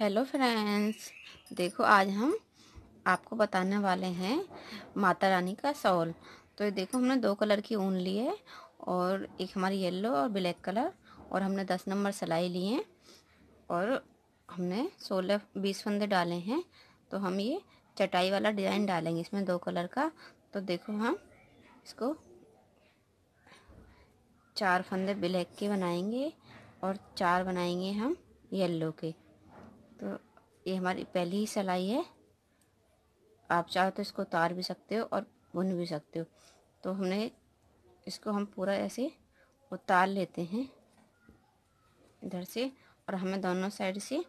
hello friends देखो आज हम आपको बताने वाले हैं माता रानी का सॉल तो ये देखो हमने दो कलर की ऊन ली है और एक हमारी येलो और ब्लैक कलर और हमने दस नंबर सिलाई ली है और हमने सोलह बीस फंदे डाले हैं तो हम ये चटाई वाला डिज़ाइन डालेंगे इसमें दो कलर का तो देखो हम इसको चार फंदे ब्लैक के बनाएंगे और चार बनाएंगे हम येल्लो के तो ये हमारी पहली ही सलाई है आप चाहो तो इसको उतार भी सकते हो और बुन भी सकते हो तो हमने इसको हम पूरा ऐसे उतार लेते हैं इधर से और हमें दोनों साइड से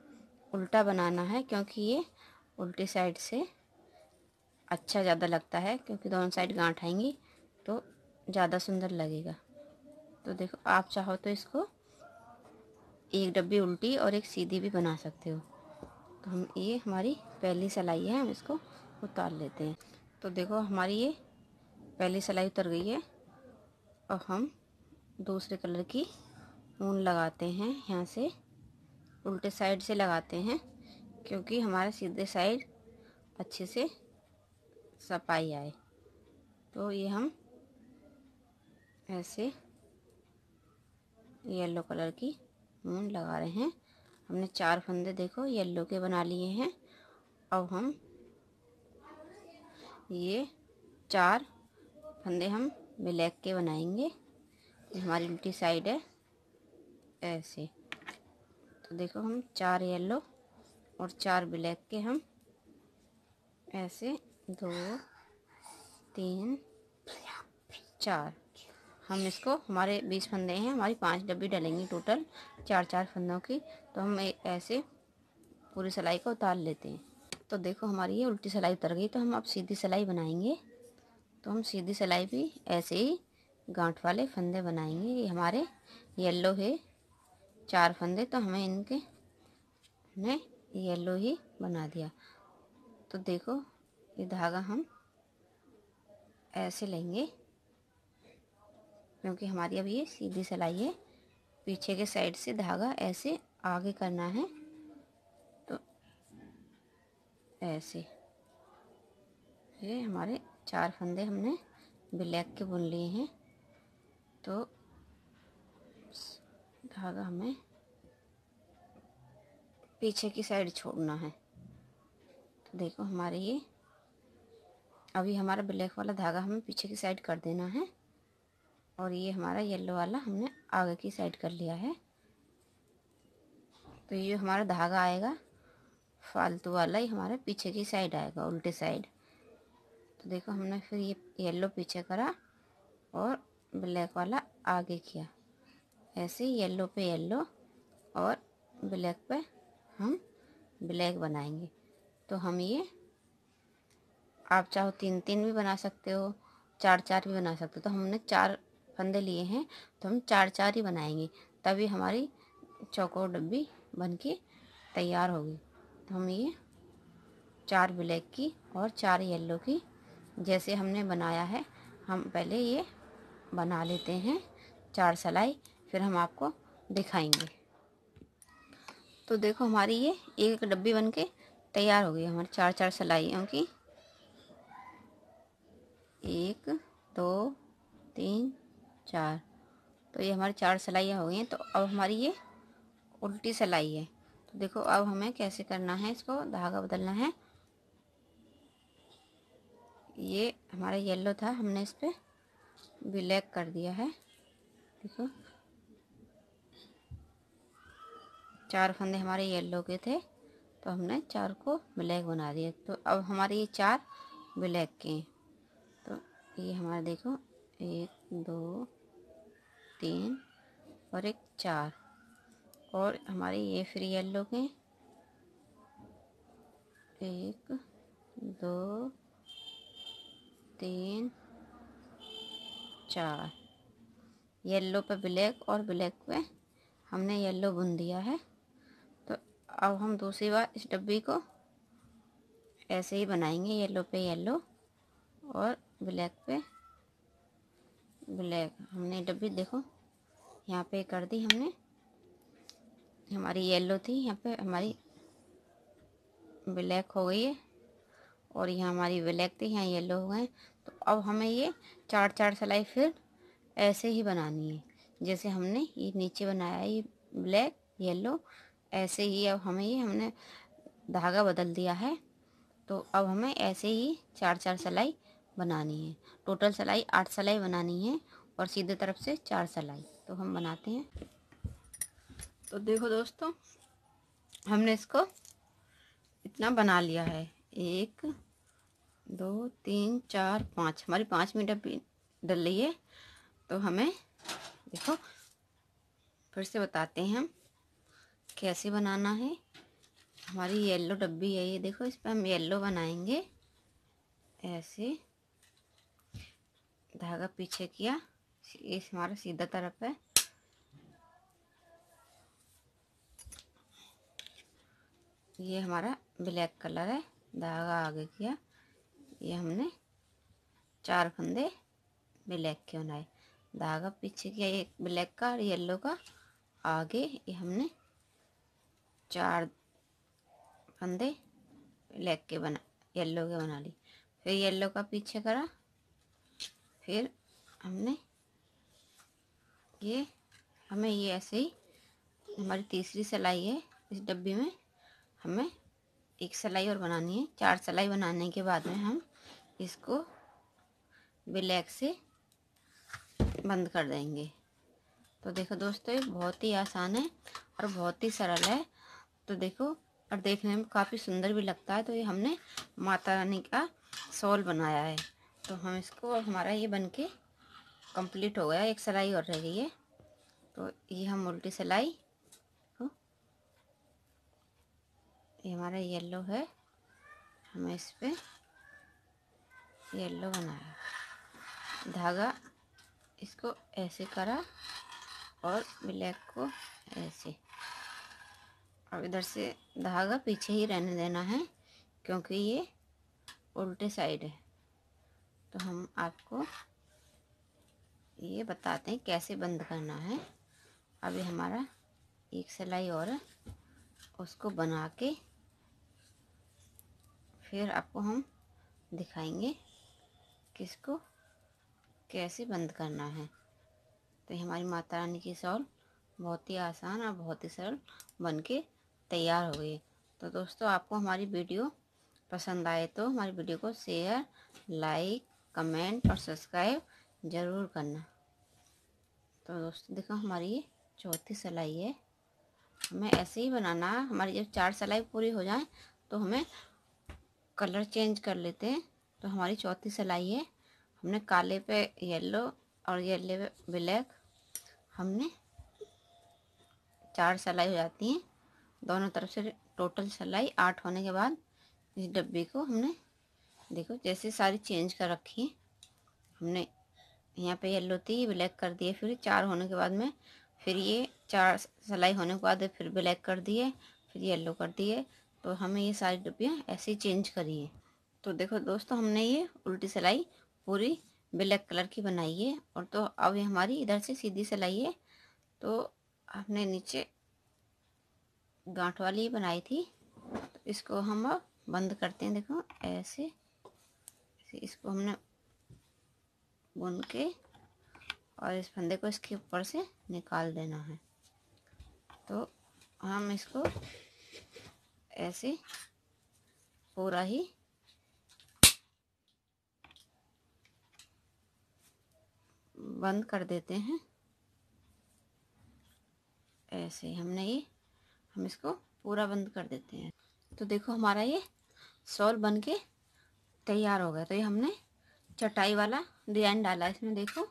उल्टा बनाना है क्योंकि ये उल्टी साइड से अच्छा ज़्यादा लगता है क्योंकि दोनों साइड गांठ आएंगी तो ज़्यादा सुंदर लगेगा तो देखो आप चाहो तो इसको एक डब्बी उल्टी और एक सीधी भी बना सकते हो तो हम ये हमारी पहली सिलाई है हम इसको उतार लेते हैं तो देखो हमारी ये पहली सिलाई उतर गई है और हम दूसरे कलर की ऊन लगाते हैं यहाँ से उल्टे साइड से लगाते हैं क्योंकि हमारा सीधे साइड अच्छे से सफाई आए तो ये हम ऐसे येलो कलर की ऊन लगा रहे हैं हमने चार फंदे देखो येल्लो के बना लिए हैं अब हम ये चार फंदे हम ब्लैक के बनाएंगे हमारी उल्टी साइड है ऐसे तो देखो हम चार येलो और चार ब्लैक के हम ऐसे दो तीन चार हम इसको हमारे बीस फंदे हैं हमारी पांच डब्बी डलेंगी टोटल चार चार फंदों की तो हम ऐसे पूरी सिलाई को उतार लेते हैं तो देखो हमारी ये उल्टी सिलाई उतर गई तो हम अब सीधी सिलाई बनाएंगे तो हम सीधी सिलाई भी ऐसे ही गांठ वाले फंदे बनाएंगे ये हमारे येल्लो है चार फंदे तो हमें इनके ने येल्लो ही बना दिया तो देखो ये धागा हम ऐसे लेंगे क्योंकि हमारी अब ये सीधी सिलाई है पीछे के साइड से धागा ऐसे आगे करना है तो ऐसे ये हमारे चार फंदे हमने ब्लैक के बुन लिए हैं तो धागा हमें पीछे की साइड छोड़ना है तो देखो हमारे ये अभी हमारा ब्लैक वाला धागा हमें पीछे की साइड कर देना है और ये हमारा येलो वाला हमने आगे की साइड कर लिया है तो ये हमारा धागा आएगा फालतू वाला ही हमारे पीछे की साइड आएगा उल्टे साइड तो देखो हमने फिर ये येलो पीछे करा और ब्लैक वाला आगे किया ऐसे येलो पे येलो और ब्लैक पे हम ब्लैक बनाएंगे तो हम ये आप चाहो तीन तीन भी बना सकते हो चार चार भी बना सकते हो तो हमने चार फंदे लिए हैं तो हम चार चार ही बनाएंगे तभी हमारी चौकोर डब्बी बन के तैयार होगी तो हम ये चार ब्लैक की और चार येलो की जैसे हमने बनाया है हम पहले ये बना लेते हैं चार सलाई फिर हम आपको दिखाएंगे तो देखो हमारी ये एक एक डब्बी बन के तैयार हो गई हमारी चार चार सलाइयों की एक दो तीन चार तो ये हमारी चार सिलाइयाँ हो गई हैं तो अब हमारी ये उल्टी सिलाई है तो देखो अब हमें कैसे करना है इसको धागा बदलना है ये हमारा येलो था हमने इस पर ब्लैक कर दिया है देखो चार फंदे हमारे येलो के थे तो हमने चार को ब्लैक बना दिया तो अब हमारे ये चार ब्लैक के हैं तो ये हमारे देखो एक दो तीन और एक चार और हमारे ये फ्री येल्लो के एक दो तीन चार येल्लो पे ब्लैक और ब्लैक पे हमने येल्लो बुन दिया है तो अब हम दूसरी बार इस डब्बी को ऐसे ही बनाएंगे येल्लो पे येल्लो और ब्लैक पे ब्लैक हमने डब्बी देखो यहाँ पे कर दी हमने हमारी येलो थी यहाँ पे हमारी ब्लैक हो गई है और यहाँ हमारी ब्लैक थी यहाँ येलो हो गए तो अब हमें ये चार चार सिलाई फिर ऐसे ही बनानी है जैसे हमने ये नीचे बनाया ये ब्लैक येलो ऐसे ही अब हमें ये हमने धागा बदल दिया है तो अब हमें ऐसे ही चार चार सिलाई बनानी है टोटल सलाई आठ सलाई बनानी है और सीधे तरफ से चार सलाई तो हम बनाते हैं तो देखो दोस्तों हमने इसको इतना बना लिया है एक दो तीन चार पाँच हमारी पाँच मीटर डल रही है तो हमें देखो फिर से बताते हैं हम कैसे बनाना है हमारी येलो डब्बी है ये देखो इस पर हम येलो बनाएंगे ऐसे धागा पीछे किया ये हमारा सीधा तरफ है ये हमारा ब्लैक कलर है धागा आगे किया ये हमने चार फंदे ब्लैक के बनाए धागा पीछे किया एक ब्लैक का और येलो का आगे ये हमने चार फंदे ब्लैक के बना येलो के बना ली फिर येलो का पीछे करा फिर हमने ये हमें ये ऐसे ही हमारी तीसरी सिलाई है इस डब्बी में हमें एक सिलाई और बनानी है चार सिलाई बनाने के बाद में हम इसको ब्लैक से बंद कर देंगे तो देखो दोस्तों ये बहुत ही आसान है और बहुत ही सरल है तो देखो और देखने में काफ़ी सुंदर भी लगता है तो ये हमने माता रानी का सॉल बनाया है तो हम इसको हमारा ये बन के कम्प्लीट हो गया एक सिलाई और रह गई है तो ये हम उल्टी सिलाई ये हमारा येलो है हमें इस पर येलो बनाया धागा इसको ऐसे करा और ब्लैक को ऐसे अब इधर से धागा पीछे ही रहने देना है क्योंकि ये उल्टे साइड है तो हम आपको ये बताते हैं कैसे बंद करना है अभी हमारा एक सिलाई और उसको बना के फिर आपको हम दिखाएंगे किसको कैसे बंद करना है तो हमारी माता रानी की सॉल बहुत ही आसान और बहुत ही सरल बन के तैयार हो गई तो दोस्तों आपको हमारी वीडियो पसंद आए तो हमारी वीडियो को शेयर लाइक कमेंट और सब्सक्राइब ज़रूर करना तो दोस्तों देखो हमारी चौथी सिलाई है हमें ऐसे ही बनाना है हमारी जब चार सलाई पूरी हो जाए तो हमें कलर चेंज कर लेते हैं तो हमारी चौथी सिलाई है हमने काले पे येलो और येल्ले पे ब्लैक हमने चार सलाई हो जाती हैं दोनों तरफ से टोटल सिलाई आठ होने के बाद इस डब्बे को हमने देखो जैसे सारी चेंज कर रखी है हमने यहाँ पे येलो थी ब्लैक कर दिए फिर चार होने के बाद में फिर ये चार सिलाई होने के बाद फिर ब्लैक कर दिए फिर येलो कर दिए तो हमें ये सारी डुबियाँ ऐसे ही चेंज है तो देखो दोस्तों हमने ये उल्टी सिलाई पूरी ब्लैक कलर की बनाई है और तो अब ये हमारी इधर से सीधी सिलाई है तो हमने नीचे गांठ वाली बनाई थी तो इसको हम बंद करते हैं देखो ऐसे इसको हमने बुन के और इस फंदे को इसके ऊपर से निकाल देना है तो हम इसको ऐसे पूरा ही बंद कर देते हैं ऐसे ही हमने ये हम इसको पूरा बंद कर देते हैं तो देखो हमारा ये सॉल बन के तैयार हो गया तो ये हमने चटाई वाला डिजाइन डाला इसमें देखो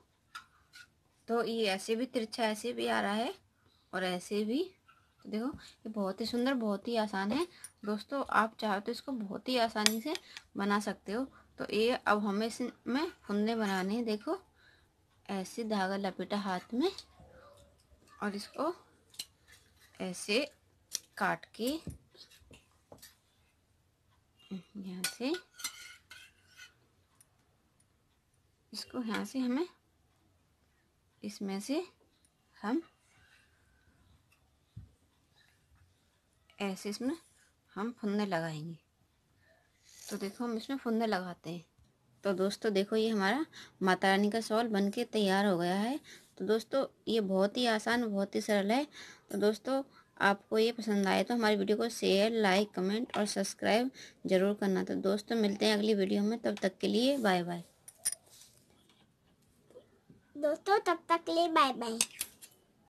तो ये ऐसे भी तिरछा ऐसे भी आ रहा है और ऐसे भी तो देखो ये बहुत ही सुंदर बहुत ही आसान है दोस्तों आप चाहो तो इसको बहुत ही आसानी से बना सकते हो तो ये अब हमें इसमें फुंदे बनाने हैं देखो ऐसे धागा लपेटा हाथ में और इसको ऐसे काट के यहाँ से इसको यहाँ से हमें इसमें से हम ऐसे इसमें हम फुंदे लगाएंगे तो देखो हम इसमें फुंदे लगाते हैं तो दोस्तों देखो ये हमारा माता रानी का सॉल बन के तैयार हो गया है तो दोस्तों ये बहुत ही आसान बहुत ही सरल है तो दोस्तों आपको ये पसंद आए तो हमारी वीडियो को शेयर लाइक कमेंट और सब्सक्राइब ज़रूर करना तो दोस्तों मिलते हैं अगली वीडियो में तब तक के लिए बाय बाय दोस्तों तब तक ले बाय बाय